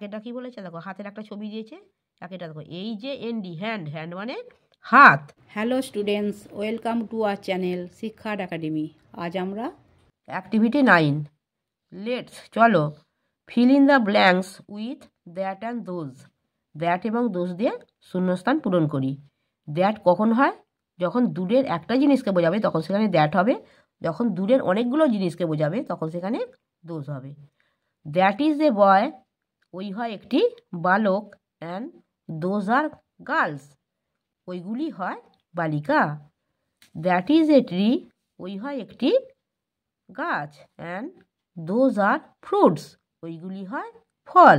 প্যাকেটটা কি বলেছে দেখো হাতের একটা ছবি দিয়েছে প্যাকেটটা দেখো এই যে এনডি হ্যান্ড হ্যান্ড মানে হাত hello students welcome to our channel শিক্ষাট একাডেমি আজ আমরা অ্যাক্টিভিটি নাইন লেটস চলো fill in the blanks with that and those that এবং দোজ দিয়ে শূন্যস্থান পূরণ করি দ্যাট কখন হয় যখন দূরের একটা জিনিসকে বোঝাবে তখন সেখানে দ্যাট হবে যখন দূরের অনেকগুলো জিনিসকে বোঝাবে তখন সেখানে দোষ হবে দ্যাট ইজ এ বয় ওই হয় একটি বালক অ্যান্ড দোজ আর গার্লস ওইগুলি হয় বালিকা দ্যাট ইজ এ ট্রি ওই হয় একটি গাছ অ্যান্ড দোজ আর ফ্রুটস ওইগুলি হয় ফল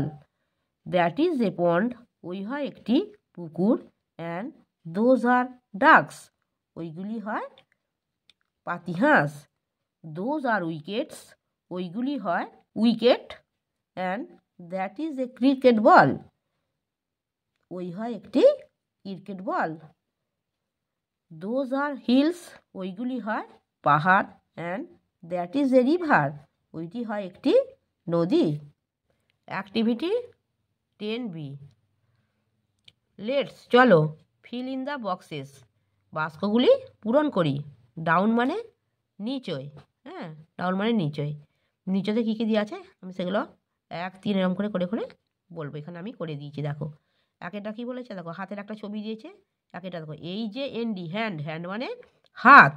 দ্যাট ইজ এ পন্ড ওই হয় একটি পুকুর অ্যান্ড দোজ আর ডাকস ওইগুলি হয় পাতিহাঁস দোজ আর উইকেটস ওইগুলি হয় wicket and that is a cricket ball ওই হয় একটি cricket ball those are hills ওইগুলি হয় পাহাড় and that is a river ওইটি হয় একটি নদী অ্যাক্টিভিটি টেন বি লেটস চলো ফিল ইন দ্য বক্সেস বাস্কগুলি পূরণ করি ডাউন মানে নিচয় হ্যাঁ ডাউন মানে নিচয় নিচতে কী কী দিয়ে আছে আমি সেগুলো এক তিন এরম করে করে করে বলবো এখানে আমি করে দিয়েছি দেখো একেটা কী বলেছে দেখো হাতের একটা ছবি দিয়েছে একেটা দেখো এই যে এনডি হ্যান্ড হ্যান্ড মানে হাত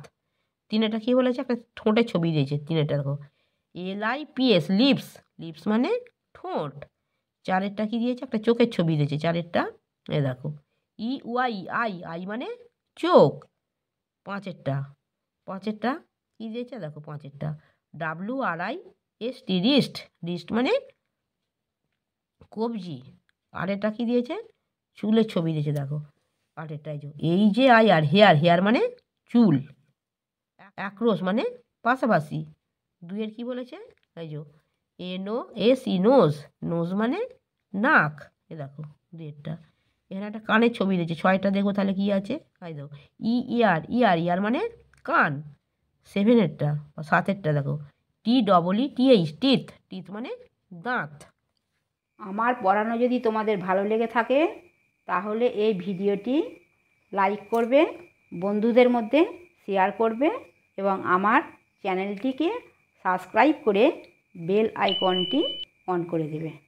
তিনেটা কী বলেছে একটা ঠোঁটের ছবি দিয়েছে তিনেটা দেখো L I P S lips lips মানে ঠোঁট চারেরটা কী দিয়েছে একটা চোখের ছবি দিয়েছে চারেরটা এ দেখো ই ওয়াই আই আই মানে চোখ পাঁচেরটা পাঁচেরটা কী দিয়েছে দেখো পাঁচেরটা W R I S T wrist wrist মানে কবজি আর এটা কী দিয়েছে চুলের ছবি দিয়েছে দেখো আর এটাই এই যে আই আর হেয়ার হেয়ার মানে চুল অ্যাক্রোস মানে পাশাপাশি দুয়ের কি বলেছে এই যো এ নো এস সি নোজ নোজ মানে নাক এ দেখো দুয়েরটা এখানে একটা কানের ছবি দিয়েছে ছয়টা দেখো তাহলে কি আছে তাই দেখো ই ইয়ার ইয়ার ইয়ার মানে কান সেভেনেরটা বা সাতেরটা দেখো T double E T H teeth teeth মানে দাঁত আমার পড়ানো যদি তোমাদের ভালো লেগে থাকে তাহলে এই ভিডিওটি লাইক করবে বন্ধুদের মধ্যে শেয়ার করবে এবং আমার চ্যানেলটিকে সাবস্ক্রাইব করে বেল আইকনটি অন করে দেবে